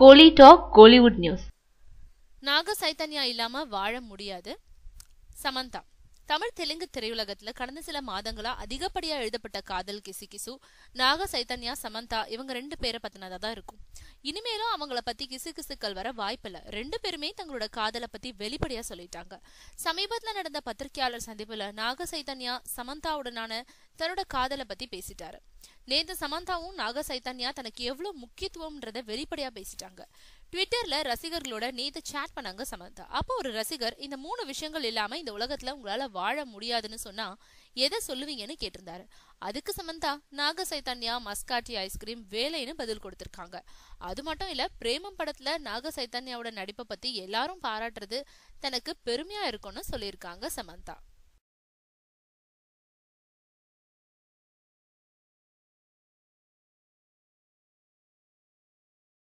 கோலி talk Kollywood news Naga Chaitanya இல்லாம வாழ முடியாது சமந்தா தமிழ் தெலுங்கு திரையுலகத்துல கடந்த சில மாதங்களா அதிகப்படியா எழுதப்பட்ட காதல் கிசு கிசு நாக சைத்தன்யா சமந்தா இவங்க ரெண்டு பேரை பத்தினதா தான் இருக்கும் இனிமேலும் அவங்கள பத்தி கிசு கிசுக்கள் வர இல்லை ரெண்டு பேருமே தங்களோட காதலை பத்தி வெளிப்படையா சொல்லிட்டாங்க சமீபத்துல நடந்த பத்திரிகையாளர் சந்திப்புல நாக சைதன்யா சமந்தாவுடனான தன்னோட காதலை பத்தி பேசிட்டாரு நேத்து சமந்தாவும் நாக சைதன்யா தனக்கு எவ்வளவு முக்கியத்துவம்ன்றத வெளிப்படையா பேசிட்டாங்க ட்விட்டர்ல ரசிகர்களோட நேத்து சேட் பண்ணாங்க சமந்தா அப்போ ஒரு ரசிகர் இந்த மூணு விஷயங்கள் இல்லாம இந்த உலகத்துல உங்களால வாழ முடியாதுன்னு சொன்னா எதை சொல்லுவீங்கன்னு கேட்டிருந்தாரு அதுக்கு சமந்தா நாக சைத்தன்யா மஸ்காட்டி ஐஸ்கிரீம் வேலைன்னு பதில் கொடுத்திருக்காங்க அது மட்டும் இல்ல பிரேமம் படத்துல நாக சைத்தன்யாவோட நடிப்பை பத்தி எல்லாரும் பாராட்டுறது தனக்கு பெருமையா இருக்கும்னு சொல்லியிருக்காங்க சமந்தா